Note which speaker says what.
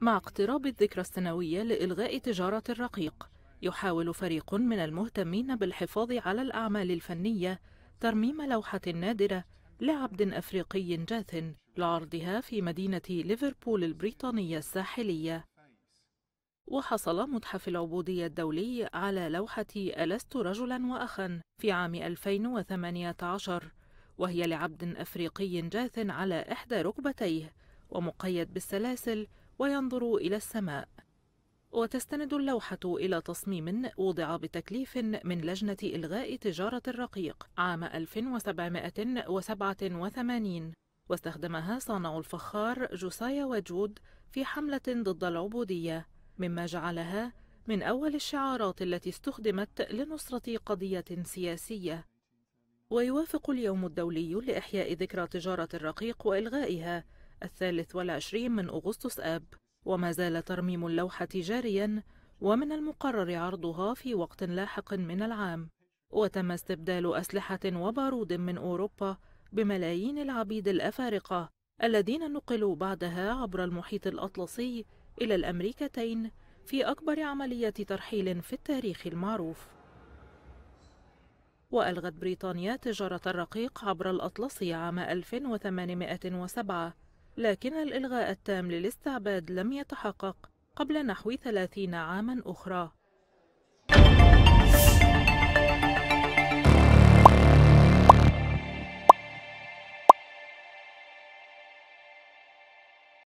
Speaker 1: مع اقتراب الذكرى السنوية لإلغاء تجارة الرقيق يحاول فريق من المهتمين بالحفاظ على الأعمال الفنية ترميم لوحة نادرة لعبد أفريقي جاث لعرضها في مدينة ليفربول البريطانية الساحلية وحصل متحف العبودية الدولي على لوحة ألست رجلاً وأخاً في عام 2018 وهي لعبد أفريقي جاث على إحدى ركبتيه ومقيد بالسلاسل وينظر إلى السماء وتستند اللوحة إلى تصميم وضع بتكليف من لجنة إلغاء تجارة الرقيق عام 1787 واستخدمها صانع الفخار جوسايا وجود في حملة ضد العبودية مما جعلها من أول الشعارات التي استخدمت لنصرة قضية سياسية ويوافق اليوم الدولي لإحياء ذكرى تجارة الرقيق وإلغائها الثالث والعشرين من أغسطس آب وما زال ترميم اللوحة جاريا ومن المقرر عرضها في وقت لاحق من العام وتم استبدال أسلحة وبارود من أوروبا بملايين العبيد الأفارقة الذين نقلوا بعدها عبر المحيط الأطلسي إلى الأمريكتين في أكبر عملية ترحيل في التاريخ المعروف وألغت بريطانيا تجارة الرقيق عبر الأطلسي عام 1807 لكن الإلغاء التام للاستعباد لم يتحقق قبل نحو 30 عاما أخرى